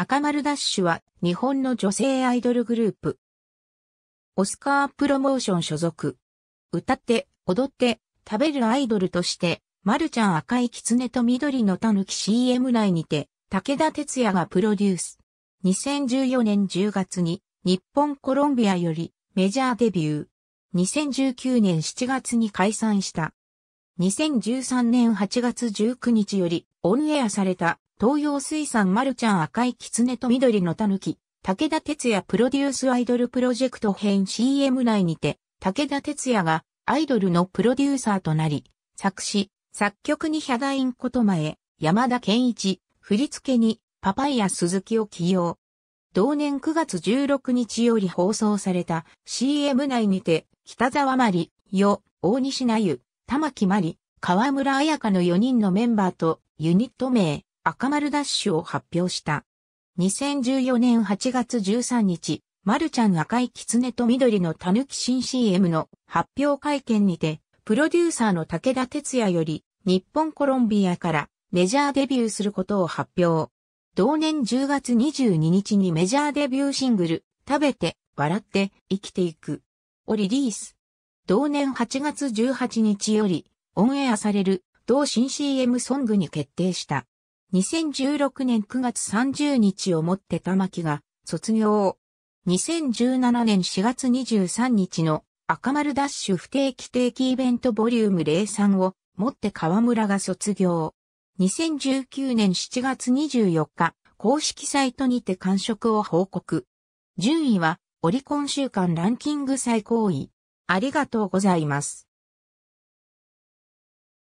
赤丸ダッシュは日本の女性アイドルグループ。オスカープロモーション所属。歌って、踊って、食べるアイドルとして、マルちゃん赤い狐と緑のたぬき CM 内にて、武田鉄也がプロデュース。2014年10月に、日本コロンビアよりメジャーデビュー。2019年7月に解散した。2013年8月19日よりオンエアされた東洋水産マルちゃん赤い狐と緑の狸、武田鉄矢プロデュースアイドルプロジェクト編 CM 内にて、武田鉄矢がアイドルのプロデューサーとなり、作詞、作曲にヒャダインこと前、山田健一、振り付けにパパイヤ鈴木を起用。同年9月16日より放送された CM 内にて、北沢まり、よ、大西なゆ、玉木まり、河村彩香の4人のメンバーとユニット名、赤丸ダッシュを発表した。2014年8月13日、マルちゃん赤い狐と緑のたぬき新 CM の発表会見にて、プロデューサーの武田哲也より、日本コロンビアからメジャーデビューすることを発表。同年10月22日にメジャーデビューシングル、食べて、笑って、生きていく。をリリース。同年8月18日より、オンエアされる、同新 CM ソングに決定した。2016年9月30日をもって玉木が卒業2017年4月23日の赤丸ダッシュ不定期定期イベントボリューム03をもって河村が卒業。2019年7月24日、公式サイトにて感触を報告。順位はオリコン週間ランキング最高位。ありがとうございます。